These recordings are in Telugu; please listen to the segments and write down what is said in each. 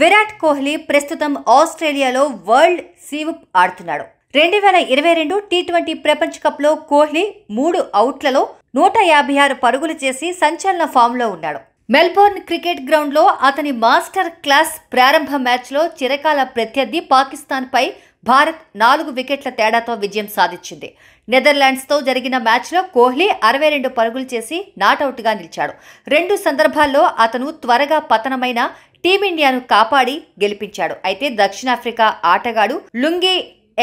విరాట్ కోహ్లీ ప్రస్తుతం ఆస్ట్రేలియాలో వరల్డ్ సీవప్ ఆడుతున్నాడు రెండు వేల ఇరవై రెండు టీ ట్వంటీ ప్రపంచ కప్లో కోహ్లీ మూడు అవుట్లలో నూట యాభై ఆరు పరుగులు చేసి సంచలన ఫామ్లో ఉన్నాడు మెల్బోర్న్ క్రికెట్ గ్రౌండ్లో అతని మాస్టర్ క్లాస్ ప్రారంభ మ్యాచ్లో చిరకాల ప్రత్యర్థి పాకిస్తాన్పై భారత్ నాలుగు వికెట్ల తేడాతో విజయం సాధించింది నెదర్లాండ్స్తో జరిగిన మ్యాచ్లో కోహ్లీ అరవై రెండు పరుగులు చేసి గా నిలిచాడు రెండు సందర్భాల్లో అతను త్వరగా పతనమైన టీమిండియాను కాపాడి గెలిపించాడు అయితే దక్షిణాఫ్రికా ఆటగాడు లుంగి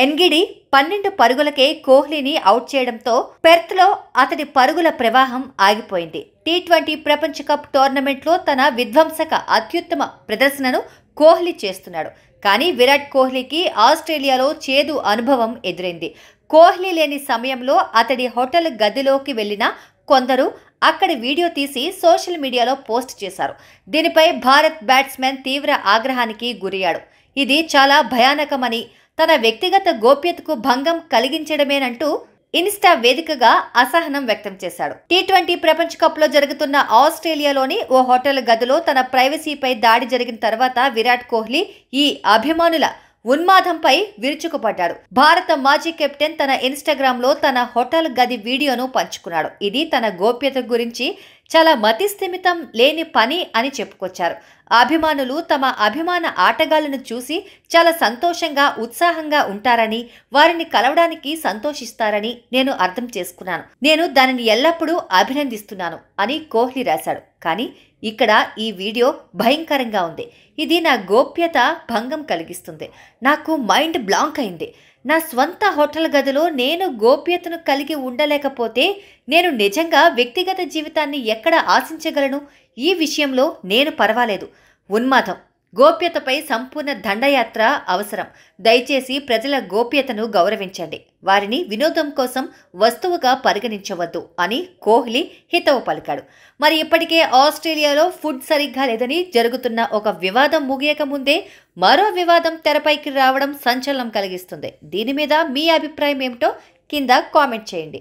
ఎన్గిడి పన్నెండు పరుగులకే కోహ్లీని అవుట్ చేయడంతో పెర్త్లో అతడి పరుగుల ప్రవాహం ఆగిపోయింది టీ ట్వంటీ ప్రపంచ కప్ టోర్నమెంట్లో తన విధ్వంసక అత్యుత్తమ ప్రదర్శనను కోహ్లీ చేస్తున్నాడు కానీ విరాట్ కోహ్లీకి ఆస్ట్రేలియాలో చేదు అనుభవం ఎదురైంది కోహ్లీ లేని సమయంలో అతడి హోటల్ గదిలోకి వెళ్ళిన కొందరు అక్కడ వీడియో తీసి సోషల్ మీడియాలో పోస్ట్ చేశారు దీనిపై భారత్ బ్యాట్స్మెన్ తీవ్ర ఆగ్రహానికి గురయ్యాడు ఇది చాలా భయానకమని తన వ్యక్తిగత గోప్యతకు భంగం కలిగించడమేనంటూ ఇన్స్టా వేదికగా అసహనం వ్యక్తం చేశాడు టీ ట్వంటీ ప్రపంచ కప్ లో జరుగుతున్న ఆస్ట్రేలియాలోని ఓ హోటల్ గదిలో తన ప్రైవసీపై దాడి జరిగిన తర్వాత విరాట్ కోహ్లీ ఈ అభిమానుల ఉన్మాదంపై విరుచుకుపడ్డాడు భారత మాజీ కెప్టెన్ తన ఇన్స్టాగ్రామ్ లో తన హోటల్ గది వీడియోను పంచుకున్నాడు ఇది తన గోప్యత గురించి చాలా మతిస్థిమితం లేని పని అని చెప్పుకొచ్చారు అభిమానులు తమ అభిమాన ఆటగాళ్లను చూసి చాలా సంతోషంగా ఉత్సాహంగా ఉంటారని వారిని కలవడానికి సంతోషిస్తారని నేను అర్థం చేసుకున్నాను నేను దానిని ఎల్లప్పుడూ అభినందిస్తున్నాను అని కోహ్లీ రాశాడు కానీ ఇక్కడ ఈ వీడియో భయంకరంగా ఉంది ఇది నా గోప్యత భంగం కలిగిస్తుంది నాకు మైండ్ బ్లాంక్ అయింది నా స్వంత హోటల్ గదిలో నేను గోప్యతను కలిగి ఉండలేకపోతే నేను నిజంగా వ్యక్తిగత జీవితాన్ని ఎక్కడ ఆశించగలను ఈ విషయంలో నేను పర్వాలేదు ఉన్మాదం గోప్యతపై సంపూర్ణ దండయాత్ర అవసరం దయచేసి ప్రజల గోప్యతను గౌరవించండి వారిని వినోదం కోసం వస్తువుగా పరిగణించవద్దు అని కోహ్లీ హితవు పలికాడు మరి ఇప్పటికే ఆస్ట్రేలియాలో ఫుడ్ సరిగ్గా లేదని జరుగుతున్న ఒక వివాదం ముగియక ముందే మరో వివాదం తెరపైకి రావడం సంచలనం కలిగిస్తుంది దీని మీద మీ అభిప్రాయం ఏమిటో కింద కామెంట్ చేయండి